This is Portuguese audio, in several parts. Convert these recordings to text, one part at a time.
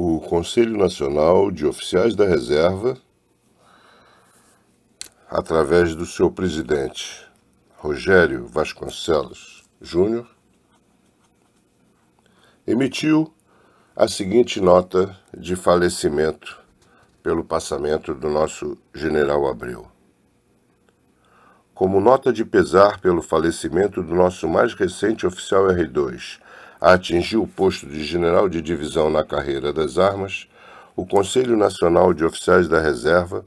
o Conselho Nacional de Oficiais da Reserva, através do seu presidente, Rogério Vasconcelos Júnior, emitiu a seguinte nota de falecimento pelo passamento do nosso general Abreu. Como nota de pesar pelo falecimento do nosso mais recente oficial R2, atingiu o posto de general de divisão na carreira das armas, o Conselho Nacional de Oficiais da Reserva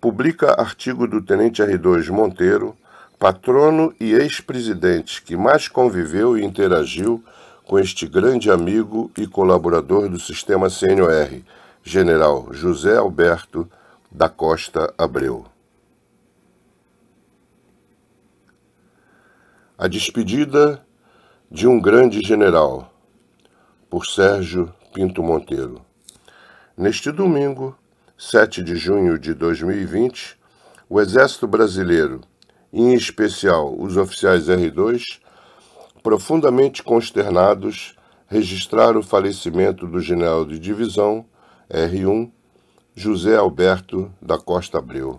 publica artigo do Tenente R2 Monteiro, patrono e ex-presidente que mais conviveu e interagiu com este grande amigo e colaborador do sistema CNOR, General José Alberto da Costa Abreu. A despedida de um grande general, por Sérgio Pinto Monteiro. Neste domingo, 7 de junho de 2020, o Exército Brasileiro, em especial os oficiais R2, profundamente consternados, registraram o falecimento do general de divisão R1 José Alberto da Costa Abreu.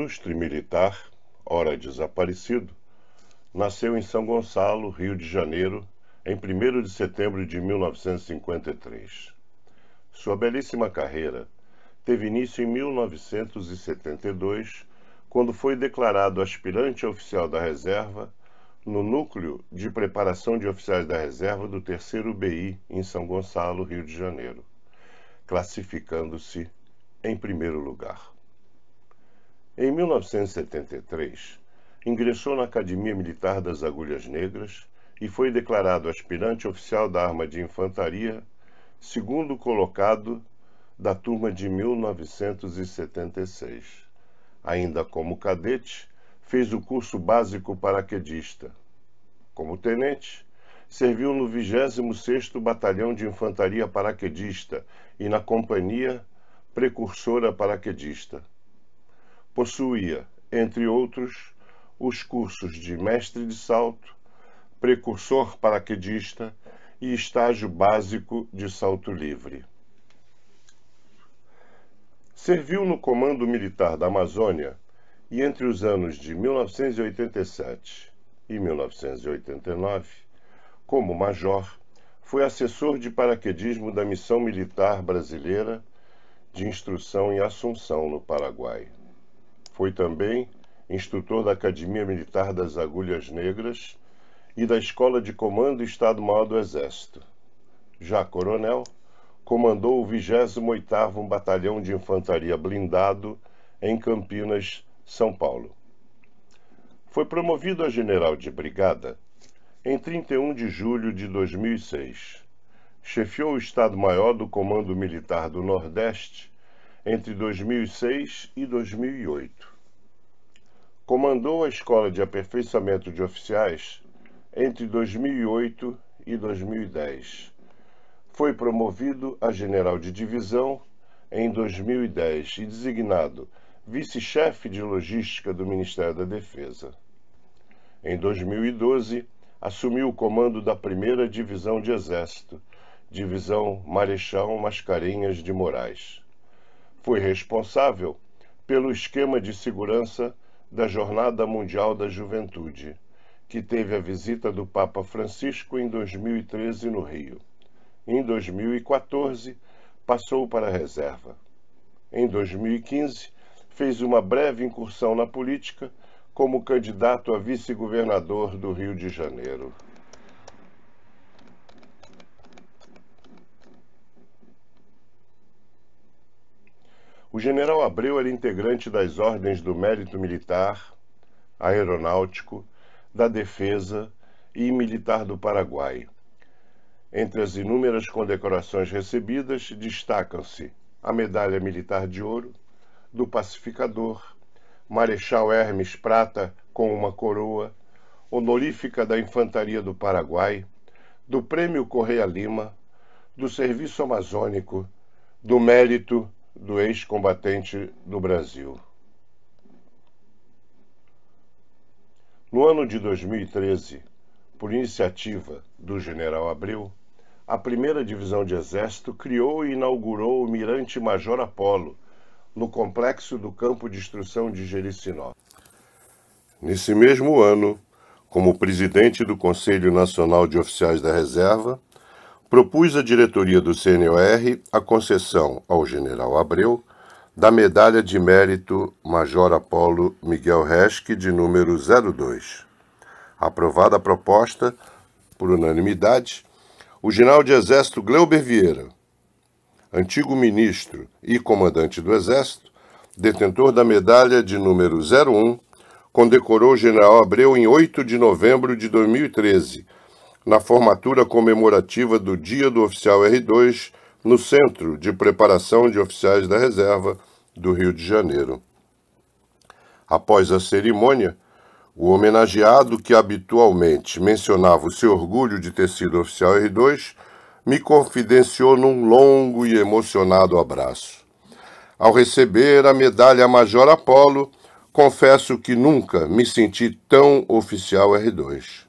ilustre militar, ora desaparecido, nasceu em São Gonçalo, Rio de Janeiro, em 1 de setembro de 1953. Sua belíssima carreira teve início em 1972, quando foi declarado aspirante oficial da reserva no Núcleo de Preparação de Oficiais da Reserva do 3 BI, em São Gonçalo, Rio de Janeiro, classificando-se em primeiro lugar. Em 1973, ingressou na Academia Militar das Agulhas Negras e foi declarado aspirante oficial da Arma de Infantaria, segundo colocado da turma de 1976. Ainda como cadete, fez o curso básico paraquedista. Como tenente, serviu no 26º Batalhão de Infantaria Paraquedista e na Companhia Precursora Paraquedista. Possuía, entre outros, os cursos de mestre de salto, precursor paraquedista e estágio básico de salto livre. Serviu no Comando Militar da Amazônia e entre os anos de 1987 e 1989, como major, foi assessor de paraquedismo da Missão Militar Brasileira de Instrução em Assunção, no Paraguai. Foi também instrutor da Academia Militar das Agulhas Negras e da Escola de Comando e Estado-Maior do Exército. Já coronel, comandou o 28º Batalhão de Infantaria Blindado em Campinas, São Paulo. Foi promovido a general de brigada em 31 de julho de 2006. Chefiou o Estado-Maior do Comando Militar do Nordeste entre 2006 e 2008. Comandou a Escola de Aperfeiçoamento de Oficiais entre 2008 e 2010. Foi promovido a general de divisão em 2010 e designado vice-chefe de logística do Ministério da Defesa. Em 2012, assumiu o comando da 1 Divisão de Exército, Divisão Marechal Mascarenhas de Moraes foi responsável pelo esquema de segurança da Jornada Mundial da Juventude, que teve a visita do Papa Francisco em 2013 no Rio. Em 2014, passou para a reserva. Em 2015, fez uma breve incursão na política como candidato a vice-governador do Rio de Janeiro. O general Abreu era integrante das ordens do Mérito Militar, Aeronáutico, da Defesa e Militar do Paraguai. Entre as inúmeras condecorações recebidas, destacam-se a Medalha Militar de Ouro, do Pacificador, Marechal Hermes Prata com uma coroa, honorífica da Infantaria do Paraguai, do Prêmio Correia Lima, do Serviço Amazônico, do Mérito do ex-combatente do Brasil. No ano de 2013, por iniciativa do general Abreu, a primeira divisão de exército criou e inaugurou o Mirante Major Apolo, no complexo do campo de instrução de Jericinó. Nesse mesmo ano, como presidente do Conselho Nacional de Oficiais da Reserva, propus à diretoria do CNOR a concessão ao general Abreu da medalha de mérito Major Apolo Miguel Resch de número 02. Aprovada a proposta por unanimidade, o general de Exército Gleuber Vieira, antigo ministro e comandante do Exército, detentor da medalha de número 01, condecorou o general Abreu em 8 de novembro de 2013 na formatura comemorativa do Dia do Oficial R2 no Centro de Preparação de Oficiais da Reserva do Rio de Janeiro. Após a cerimônia, o homenageado que habitualmente mencionava o seu orgulho de ter sido oficial R2 me confidenciou num longo e emocionado abraço. Ao receber a medalha Major Apolo, confesso que nunca me senti tão oficial R2.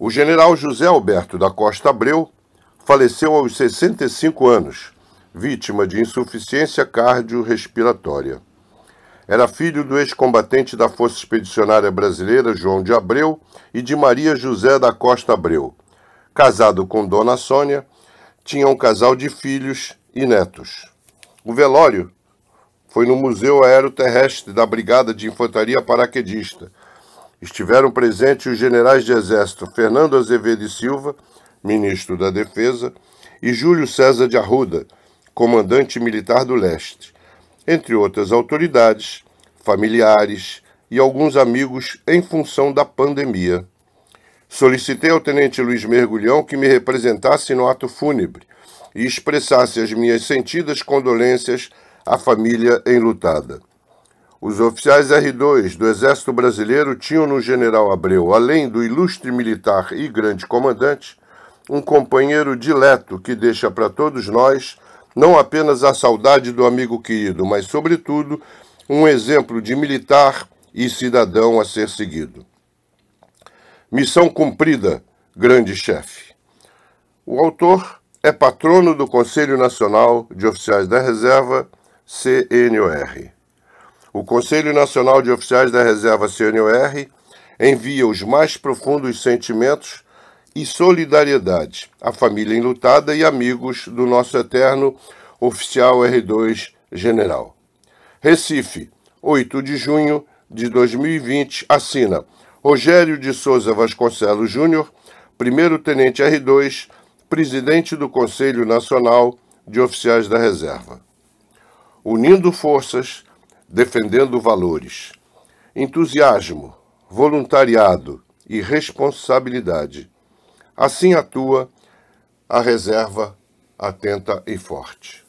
O general José Alberto da Costa Abreu faleceu aos 65 anos, vítima de insuficiência cardiorrespiratória. Era filho do ex-combatente da Força Expedicionária Brasileira João de Abreu e de Maria José da Costa Abreu. Casado com Dona Sônia, tinha um casal de filhos e netos. O velório foi no Museu Aeroterrestre da Brigada de Infantaria Paraquedista, Estiveram presentes os generais de exército Fernando Azevedo e Silva, ministro da Defesa, e Júlio César de Arruda, comandante militar do leste, entre outras autoridades, familiares e alguns amigos em função da pandemia. Solicitei ao tenente Luiz Mergulhão que me representasse no ato fúnebre e expressasse as minhas sentidas condolências à família enlutada. Os oficiais R2 do Exército Brasileiro tinham no general Abreu, além do ilustre militar e grande comandante, um companheiro dileto que deixa para todos nós não apenas a saudade do amigo querido, mas, sobretudo, um exemplo de militar e cidadão a ser seguido. Missão cumprida, grande chefe. O autor é patrono do Conselho Nacional de Oficiais da Reserva, CNOR o Conselho Nacional de Oficiais da Reserva CNOR envia os mais profundos sentimentos e solidariedade à família enlutada e amigos do nosso eterno oficial R2 General. Recife, 8 de junho de 2020, assina Rogério de Souza Vasconcelos Júnior, primeiro-tenente R2, presidente do Conselho Nacional de Oficiais da Reserva. Unindo forças, defendendo valores, entusiasmo, voluntariado e responsabilidade. Assim atua a reserva atenta e forte.